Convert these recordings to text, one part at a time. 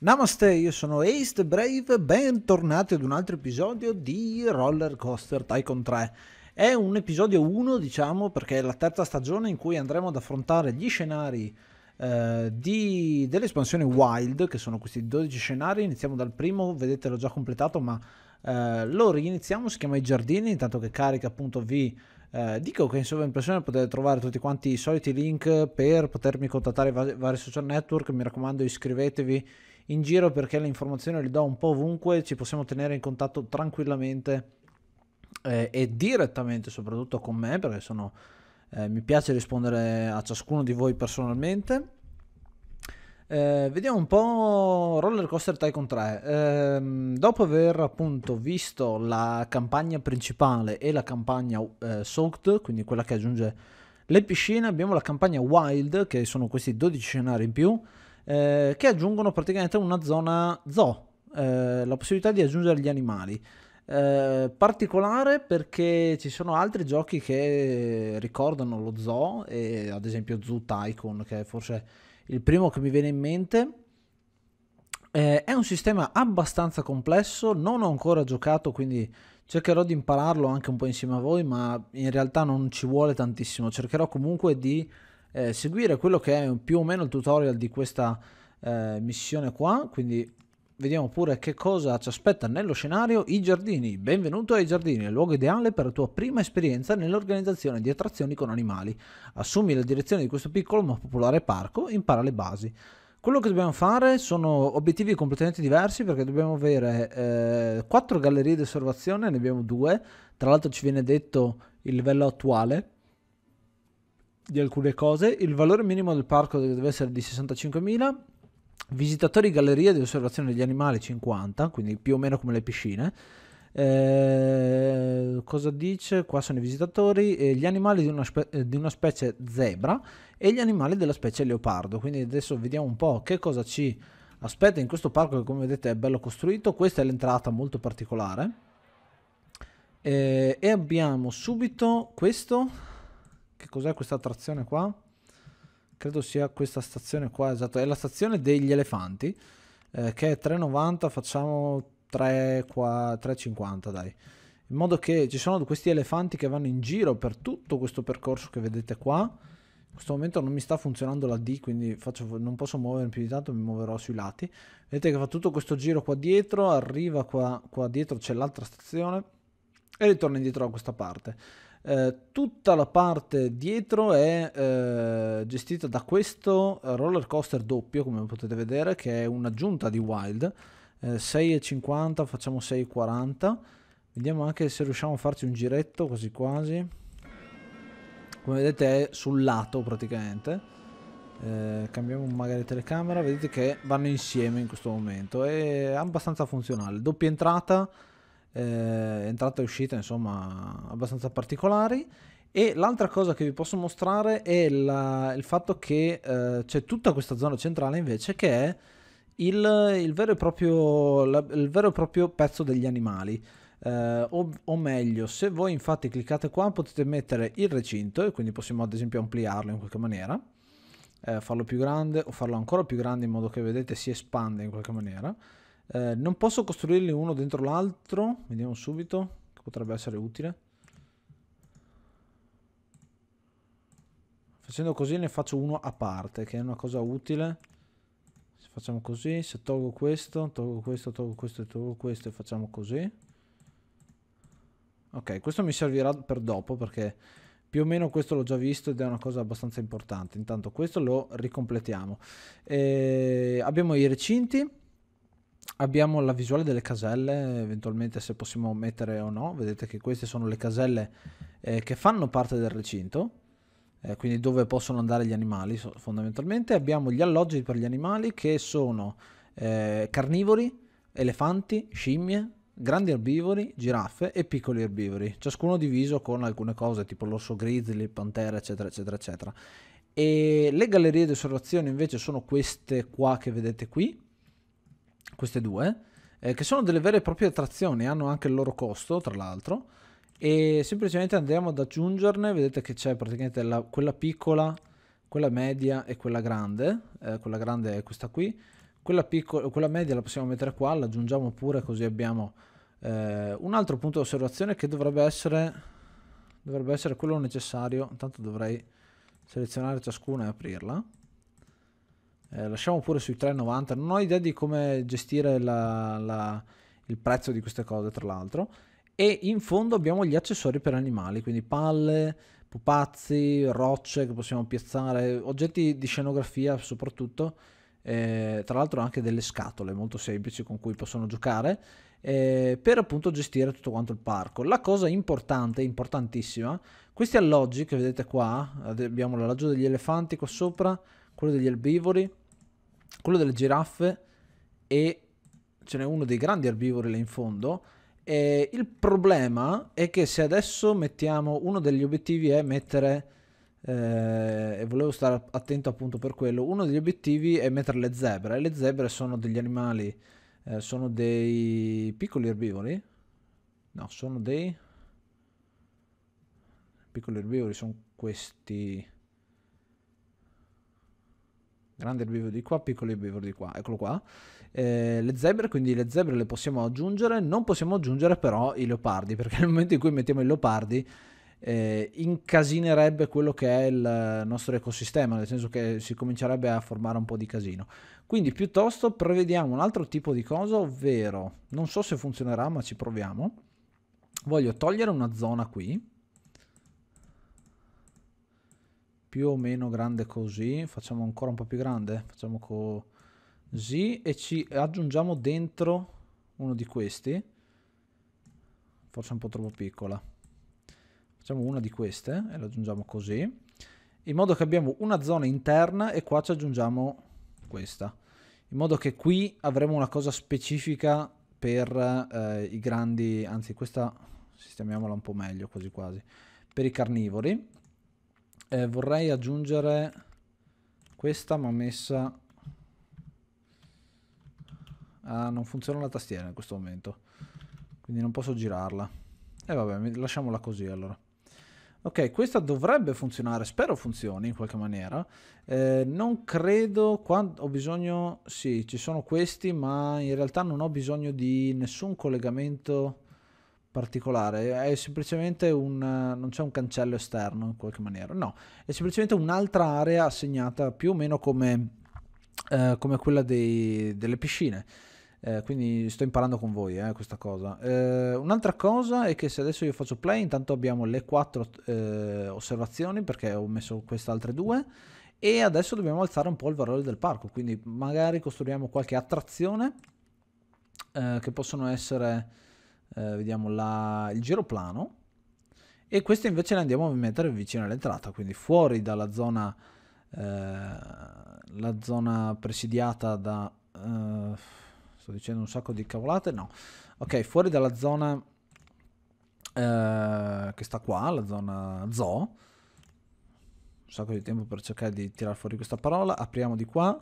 Namaste, io sono Ace the Brave, bentornati ad un altro episodio di Roller Coaster Tycoon 3. È un episodio 1, diciamo, perché è la terza stagione in cui andremo ad affrontare gli scenari eh, dell'espansione Wild, che sono questi 12 scenari. Iniziamo dal primo, vedete l'ho già completato, ma eh, lo riniziamo, si chiama I Giardini, intanto che carica appunto vi... Eh, dico che in sovraimpressione potete trovare tutti quanti i soliti link per potermi contattare vari, vari social network, mi raccomando iscrivetevi in giro perché le informazioni le do un po' ovunque, ci possiamo tenere in contatto tranquillamente eh, e direttamente soprattutto con me perché sono, eh, mi piace rispondere a ciascuno di voi personalmente. Eh, vediamo un po' Roller Coaster Tycoon 3. Eh, dopo aver appunto visto la campagna principale e la campagna eh, Soaked, quindi quella che aggiunge le piscine, abbiamo la campagna Wild, che sono questi 12 scenari in più. Eh, che aggiungono praticamente una zona zoo, eh, la possibilità di aggiungere gli animali. Eh, particolare perché ci sono altri giochi che ricordano lo zoo, e, ad esempio Zoo Tycoon, che è forse il primo che mi viene in mente. Eh, è un sistema abbastanza complesso, non ho ancora giocato, quindi cercherò di impararlo anche un po' insieme a voi, ma in realtà non ci vuole tantissimo. Cercherò comunque di eh, seguire quello che è più o meno il tutorial di questa eh, missione qua, quindi vediamo pure che cosa ci aspetta nello scenario i giardini. Benvenuto ai giardini, il luogo ideale per la tua prima esperienza nell'organizzazione di attrazioni con animali. Assumi la direzione di questo piccolo ma popolare parco, e impara le basi. Quello che dobbiamo fare sono obiettivi completamente diversi perché dobbiamo avere eh, 4 gallerie di osservazione, ne abbiamo due tra l'altro ci viene detto il livello attuale di alcune cose, il valore minimo del parco deve essere di 65.000, visitatori gallerie di osservazione degli animali 50, quindi più o meno come le piscine. Eh, cosa dice? Qua sono i visitatori, eh, gli animali di una, spe- eh, di una, specie zebra e gli animali della specie leopardo. Quindi adesso vediamo un po' che cosa ci aspetta in questo parco che come vedete è bello costruito. Questa è l'entrata molto particolare. Eh, e abbiamo subito questo che cos'è questa attrazione qua? Credo sia questa stazione qua, esatto. È la stazione degli elefanti, eh, che è 3,90, facciamo 3,50 dai. In modo che ci sono questi elefanti che vanno in giro per tutto questo percorso che vedete qua. In questo momento non mi sta funzionando la D, quindi faccio, non posso muovermi più di tanto, mi muoverò sui lati. Vedete che fa tutto questo giro qua dietro, arriva qua, qua dietro, c'è l'altra stazione e ritorna indietro da questa parte. Eh, tutta la parte dietro è eh, gestita da questo roller coaster doppio, come potete vedere, che è un'aggiunta di Wild. Eh, 6,50, facciamo 6,40. Vediamo anche se riusciamo a farci un giretto, quasi quasi. Come vedete è sul lato praticamente. Eh, cambiamo magari telecamera, vedete che vanno insieme in questo momento. È abbastanza funzionale. Doppia entrata eh, entrata e uscita insomma abbastanza particolari. E l'altra cosa che vi posso mostrare è la, il fatto che eh, c'è tutta questa zona centrale invece che è il, il, vero, e proprio, la, il vero e proprio, pezzo degli animali. Eh, o, o, meglio, se voi infatti cliccate qua potete mettere il recinto e quindi possiamo ad esempio ampliarlo in qualche maniera, eh, farlo più grande o farlo ancora più grande in modo che vedete si espande in qualche maniera. Eh, non posso costruirli uno dentro l'altro. Vediamo subito. Che potrebbe essere utile. Facendo così ne faccio uno a parte, che è una cosa utile. Se facciamo così, se tolgo questo, tolgo questo, tolgo questo e tolgo questo e facciamo così. Ok, questo mi servirà per dopo perché più o meno questo l'ho già visto ed è una cosa abbastanza importante. Intanto questo lo ricompletiamo. E eh, abbiamo i recinti abbiamo la visuale delle caselle, eventualmente se possiamo mettere o no, vedete che queste sono le caselle eh, che fanno parte del recinto, eh, quindi dove possono andare gli animali fondamentalmente, abbiamo gli alloggi per gli animali che sono eh, carnivori, elefanti, scimmie, grandi erbivori, giraffe e piccoli erbivori, ciascuno diviso con alcune cose tipo l'orso grizzly, pantera, eccetera, eccetera, eccetera. E le gallerie di osservazione invece sono queste qua che vedete qui, queste due, eh, che sono delle vere e proprie attrazioni, hanno anche il loro costo, tra l'altro, e semplicemente andiamo ad aggiungerne, vedete che c'è praticamente la, quella piccola, quella media e quella grande, eh, quella grande è questa qui, quella, piccola, quella media la possiamo mettere qua, l'aggiungiamo pure così abbiamo eh, un altro punto di osservazione che dovrebbe essere, dovrebbe essere quello necessario, intanto dovrei selezionare ciascuna e aprirla eh, lasciamo pure sui 3,90 non ho idea di come gestire la, la, il prezzo di queste cose tra l'altro e in fondo abbiamo gli accessori per animali quindi palle pupazzi rocce che possiamo piazzare oggetti di scenografia soprattutto eh, tra l'altro anche delle scatole molto semplici con cui possono giocare eh, per appunto gestire tutto quanto il parco. La cosa importante, importantissima, questi alloggi che vedete qua, abbiamo l'alloggio degli elefanti qua sopra, quello degli erbivori, quello delle giraffe e ce n'è uno dei grandi erbivori là in fondo. E il problema è che se adesso mettiamo uno degli obiettivi è mettere eh, e volevo stare attento appunto per quello. Uno degli obiettivi è mettere le zebre. E le zebre sono degli animali, eh, sono dei piccoli erbivori. No, sono dei piccoli erbivori, sono questi grande erbivoro di qua, piccolo erbivoro di qua, eccolo qua. Eh, le zebre, quindi le zebre le possiamo aggiungere, non possiamo aggiungere però i leopardi, perché nel momento in cui mettiamo i leopardi eh, incasinerebbe quello che è il nostro ecosistema, nel senso che si comincerebbe a formare un po' di casino. Quindi piuttosto prevediamo un altro tipo di cosa, ovvero, non so se funzionerà ma ci proviamo, voglio togliere una zona qui, più o meno grande così, facciamo ancora un po' più grande, facciamo così e ci aggiungiamo dentro uno di questi, forse un po' troppo piccola, facciamo una di queste e la aggiungiamo così, in modo che abbiamo una zona interna e qua ci aggiungiamo questa, in modo che qui avremo una cosa specifica per eh, i grandi, anzi questa sistemiamola un po' meglio quasi quasi, per i carnivori eh, vorrei aggiungere questa ma messa ah non funziona la tastiera in questo momento quindi non posso girarla e eh, vabbè lasciamola così allora ok questa dovrebbe funzionare spero funzioni in qualche maniera eh, non credo quando ho bisogno sì ci sono questi ma in realtà non ho bisogno di nessun collegamento particolare, è semplicemente un... non c'è un cancello esterno in qualche maniera, no, è semplicemente un'altra area assegnata più o meno come, eh, come quella dei, delle piscine. Eh, quindi sto imparando con voi eh, questa cosa. Eh, un'altra cosa è che se adesso io faccio play, intanto abbiamo le quattro eh, osservazioni perché ho messo queste altre due. E adesso dobbiamo alzare un po' il valore del parco, quindi magari costruiamo qualche attrazione eh, che possono essere eh, vediamo la, il plano e questo invece le andiamo a mettere vicino all'entrata, quindi fuori dalla zona, eh, la zona presidiata da... Eh, sto dicendo un sacco di cavolate, no. Ok, fuori dalla zona eh, che sta qua, la zona zoo. Un sacco di tempo per cercare di tirare fuori questa parola. Apriamo di qua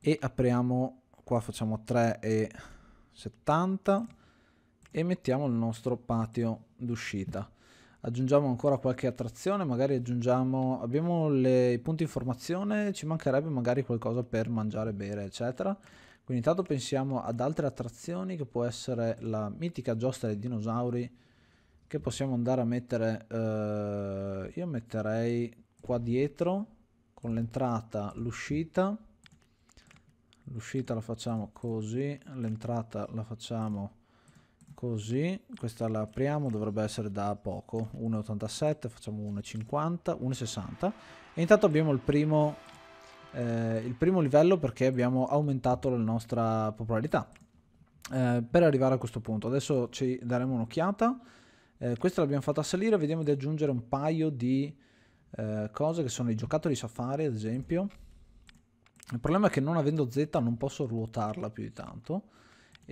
e apriamo qua facciamo 3 e 70 e mettiamo il nostro patio d'uscita. Aggiungiamo ancora qualche attrazione, magari aggiungiamo, abbiamo le, i punti informazione, ci mancherebbe magari qualcosa per mangiare, bere, eccetera. Quindi intanto pensiamo ad altre attrazioni che può essere la mitica giostra dei dinosauri che possiamo andare a mettere, eh, io metterei qua dietro con l'entrata, l'uscita, l'uscita la facciamo così, l'entrata la facciamo così così questa la apriamo dovrebbe essere da poco 1,87 facciamo 1,50 1,60 e intanto abbiamo il primo eh, il primo livello perché abbiamo aumentato la nostra popolarità eh, per arrivare a questo punto adesso ci daremo un'occhiata eh, questa l'abbiamo fatta salire vediamo di aggiungere un paio di eh, cose che sono i giocattoli safari ad esempio il problema è che non avendo Z non posso ruotarla più di tanto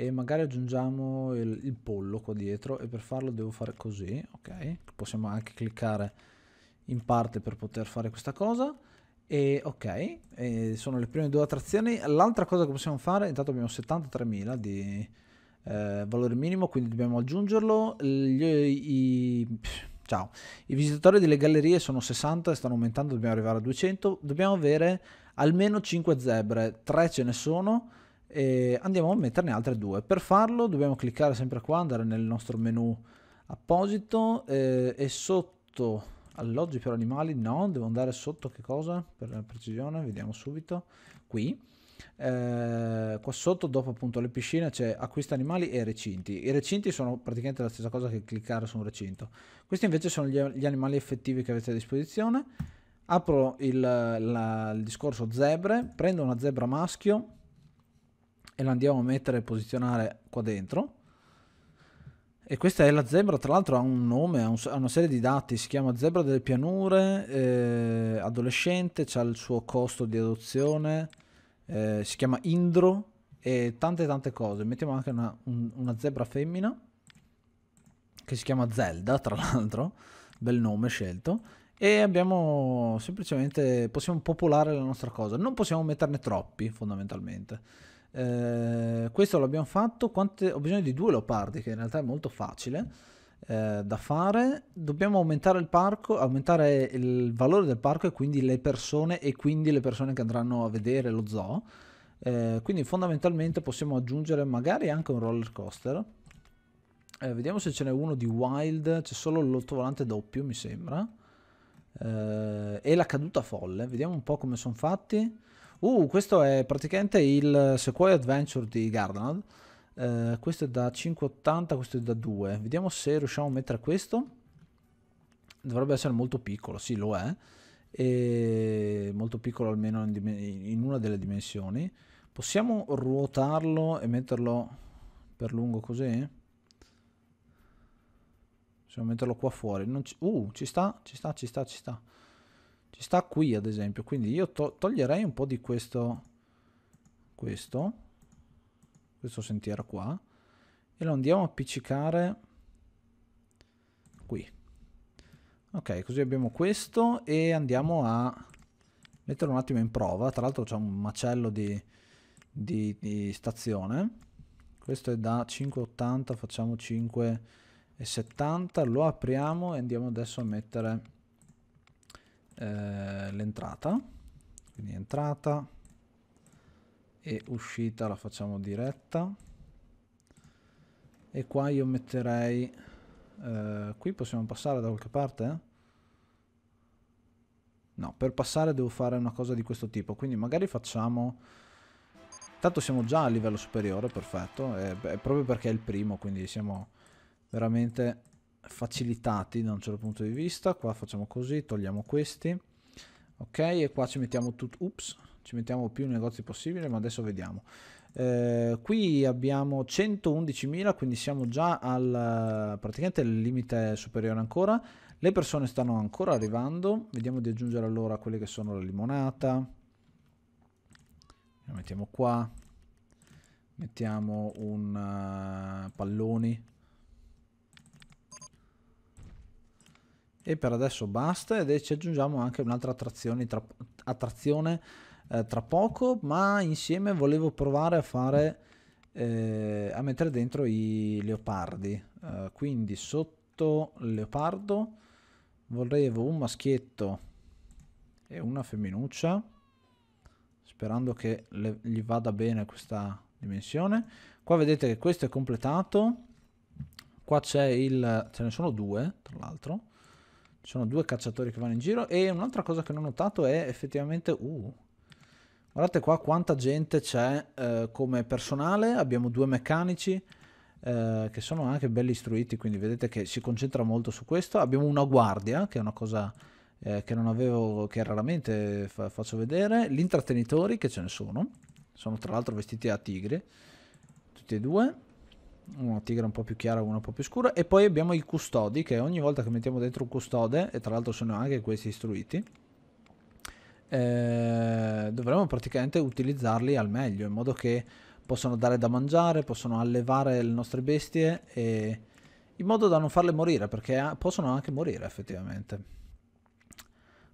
e magari aggiungiamo il, il, pollo qua dietro e per farlo devo fare così ok possiamo anche cliccare in parte per poter fare questa cosa e ok e sono le prime due attrazioni l'altra cosa che possiamo fare intanto abbiamo 73.000 di eh, valore minimo quindi dobbiamo aggiungerlo gli, i, i Ciao, i visitatori delle gallerie sono 60 e stanno aumentando, dobbiamo arrivare a 200, dobbiamo avere almeno 5 zebre, 3 ce ne sono, e andiamo a metterne altre due. Per farlo dobbiamo cliccare sempre qua, andare nel nostro menu apposito eh, e sotto alloggi per animali no, devo andare sotto che cosa? Per la precisione, vediamo subito, qui. Eh, qua sotto dopo appunto le piscine c'è acquista animali e recinti i recinti sono praticamente la stessa cosa che cliccare su un recinto questi invece sono gli, gli animali effettivi che avete a disposizione apro il, la, il discorso zebre prendo una zebra maschio e la andiamo a mettere e posizionare qua dentro. E questa è la zebra, tra l'altro ha un nome, ha, un, ha una serie di dati, si chiama zebra delle pianure, eh, adolescente, ha il suo costo di adozione, eh, si chiama Indro e tante tante cose. Mettiamo anche una, un, una zebra femmina che si chiama Zelda, tra l'altro, bel nome scelto. E abbiamo semplicemente, possiamo popolare la nostra cosa, non possiamo metterne troppi fondamentalmente. Eh, questo l'abbiamo fatto, quante, ho bisogno di due leopardi che in realtà è molto facile eh, da fare. Dobbiamo aumentare il parco, aumentare il valore del parco e quindi le persone e quindi le persone che andranno a vedere lo zoo. Eh, quindi fondamentalmente possiamo aggiungere magari anche un roller coaster. Eh, vediamo se ce n'è uno di wild, c'è solo l'ottovolante doppio mi sembra. Eh, e la caduta folle, vediamo un po' come sono fatti. Uh, questo è praticamente il Sequoia Adventure di Garland. Uh, eh, questo è da 580, questo è da 2. Vediamo se riusciamo a mettere questo. Dovrebbe essere molto piccolo, sì lo è. E molto piccolo almeno in, in una delle dimensioni. Possiamo ruotarlo e metterlo per lungo così? Possiamo metterlo qua fuori. Ci, uh, ci sta, ci sta, ci sta, ci sta. Ci sta qui ad esempio, quindi io to toglierei un po' di questo, questo, questo sentiero qua e lo andiamo a appiccicare qui. Ok, così abbiamo questo e andiamo a metterlo un attimo in prova. Tra l'altro c'è un macello di, di, di, stazione. Questo è da 5,80, facciamo 5,70. Lo apriamo e andiamo adesso a mettere eh, l'entrata, quindi entrata e uscita la facciamo diretta e qua io metterei, eh, qui possiamo passare da qualche parte? No, per passare devo fare una cosa di questo tipo, quindi magari facciamo... Tanto siamo già a livello superiore, perfetto, è, proprio perché è il primo, quindi siamo veramente facilitati da un certo punto di vista qua facciamo così togliamo questi ok e qua ci mettiamo tutto ups ci mettiamo più negozi possibile ma adesso vediamo eh, qui abbiamo 111.000 quindi siamo già al praticamente il limite superiore ancora le persone stanno ancora arrivando vediamo di aggiungere allora quelle che sono la limonata la mettiamo qua mettiamo un uh, palloni e per adesso basta ed ci aggiungiamo anche un'altra attrazione tra, attrazione, eh, tra poco ma insieme volevo provare a fare eh, a mettere dentro i leopardi eh, quindi sotto leopardo volevo un maschietto e una femminuccia sperando che le, gli vada bene questa dimensione qua vedete che questo è completato qua c'è il ce ne sono due tra l'altro sono due cacciatori che vanno in giro e un'altra cosa che non ho notato è effettivamente uh, guardate qua quanta gente c'è eh, come personale abbiamo due meccanici eh, che sono anche belli istruiti quindi vedete che si concentra molto su questo abbiamo una guardia che è una cosa eh, che non avevo che raramente fa faccio vedere gli intrattenitori che ce ne sono sono tra l'altro vestiti a tigre tutti e due una tigra un po' più chiara, una un po' più scura. E poi abbiamo i custodi, che ogni volta che mettiamo dentro un custode, e tra l'altro sono anche questi istruiti, eh, dovremmo praticamente utilizzarli al meglio, in modo che possono dare da mangiare, possono allevare le nostre bestie, e, in modo da non farle morire, perché ah, possono anche morire effettivamente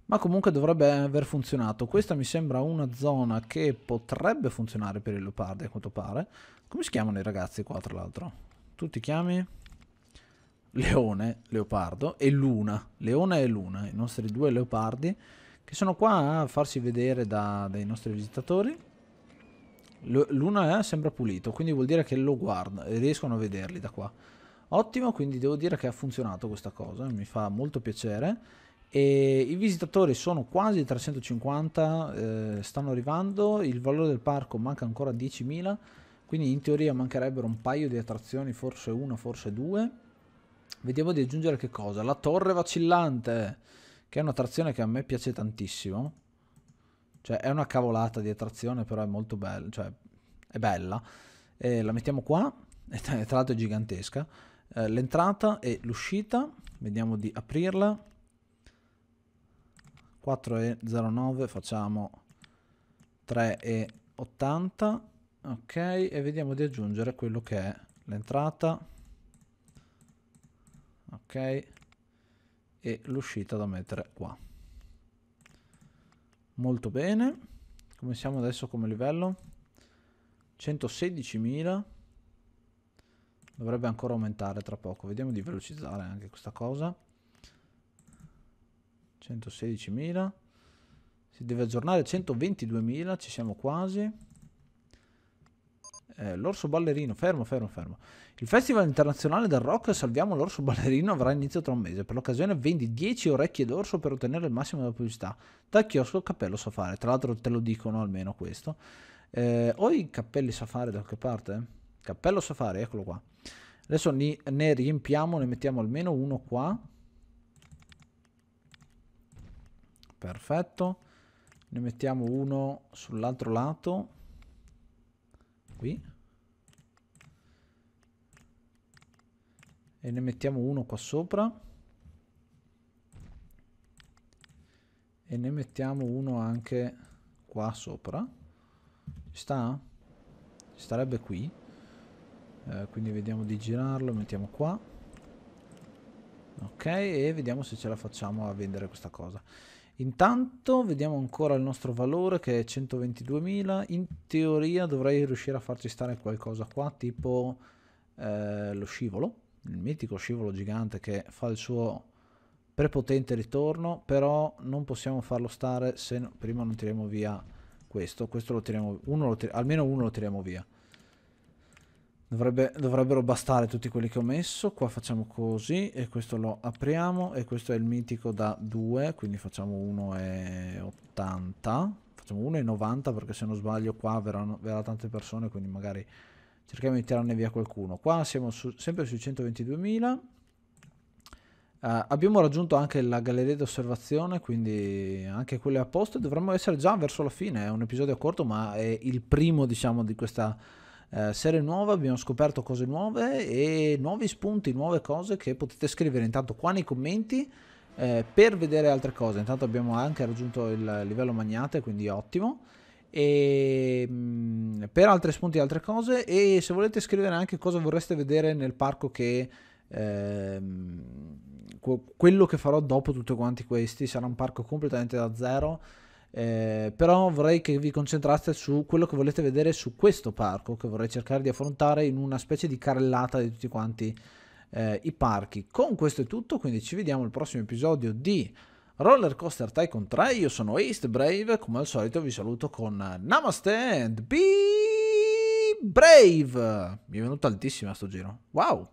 ma comunque dovrebbe aver funzionato. Questa mi sembra una zona che potrebbe funzionare per il leopardi a quanto pare. Come si chiamano i ragazzi qua tra l'altro? Tu ti chiami? Leone, leopardo e Luna. Leone e Luna, i nostri due leopardi che sono qua a farsi vedere da, dai nostri visitatori. Luna sembra pulito, quindi vuol dire che lo guarda, riescono a vederli da qua. Ottimo, quindi devo dire che ha funzionato questa cosa, mi fa molto piacere. E I visitatori sono quasi 350, eh, stanno arrivando, il valore del parco manca ancora 10.000, quindi in teoria mancherebbero un paio di attrazioni, forse una, forse due. Vediamo di aggiungere che cosa? La torre vacillante, che è un'attrazione che a me piace tantissimo. Cioè è una cavolata di attrazione, però è molto bella, cioè è bella. E la mettiamo qua, tra l'altro è gigantesca. Eh, l'entrata e l'uscita, vediamo di aprirla 4,09 facciamo 3,80 ok e vediamo di aggiungere quello che è l'entrata ok e l'uscita da mettere qua molto bene come siamo adesso come livello 116.000 dovrebbe ancora aumentare tra poco vediamo di velocizzare anche questa cosa 116.000 si deve aggiornare 122.000 ci siamo quasi eh, l'orso ballerino fermo fermo fermo il festival internazionale del rock salviamo l'orso ballerino avrà inizio tra un mese per l'occasione vendi 10 orecchie d'orso per ottenere il massimo della pubblicità dal chiosco cappello safari tra l'altro te lo dicono almeno questo eh, ho i cappelli safari da qualche parte cappello safari eccolo qua adesso ne riempiamo ne mettiamo almeno uno qua Perfetto. Ne mettiamo uno sull'altro lato. Qui. E ne mettiamo uno qua sopra. E ne mettiamo uno anche qua sopra. Ci sta? Ci starebbe qui. Eh, quindi vediamo di girarlo, mettiamo qua ok e vediamo se ce la facciamo a vendere questa cosa Intanto vediamo ancora il nostro valore che è 122.000. In teoria dovrei riuscire a farci stare qualcosa qua, tipo eh, lo scivolo, il mitico scivolo gigante che fa il suo prepotente ritorno, però non possiamo farlo stare se prima non tiriamo via questo, questo lo tiriamo, uno lo tiri, almeno uno lo tiriamo via. Dovrebbe, dovrebbero bastare tutti quelli che ho messo. Qua facciamo così e questo lo apriamo e questo è il mitico da 2, quindi facciamo 1,80. Facciamo 1,90 perché se non sbaglio qua verranno, verrà tante persone, quindi magari cerchiamo di tirarne via qualcuno. Qua siamo su, sempre sui 122.000. Uh, eh, abbiamo raggiunto anche la galleria di osservazione, quindi anche quelle a posto. Dovremmo essere già verso la fine. È un episodio corto, ma è il primo, diciamo, di questa eh, serie nuova, abbiamo scoperto cose nuove e nuovi spunti, nuove cose che potete scrivere intanto qua nei commenti eh, per vedere altre cose. Intanto abbiamo anche raggiunto il livello magnate, quindi ottimo. E, mh, mm, per altri spunti e altre cose e se volete scrivere anche cosa vorreste vedere nel parco che ehm, quello che farò dopo tutti quanti questi sarà un parco completamente da zero eh, però vorrei che vi concentraste su quello che volete vedere su questo parco che vorrei cercare di affrontare in una specie di carrellata di tutti quanti eh, i parchi. Con questo è tutto, quindi ci vediamo al prossimo episodio di Roller Coaster Tycoon 3. Io sono East Brave, come al solito vi saluto con Namaste and be brave! Mi è venuto altissima a sto giro. Wow!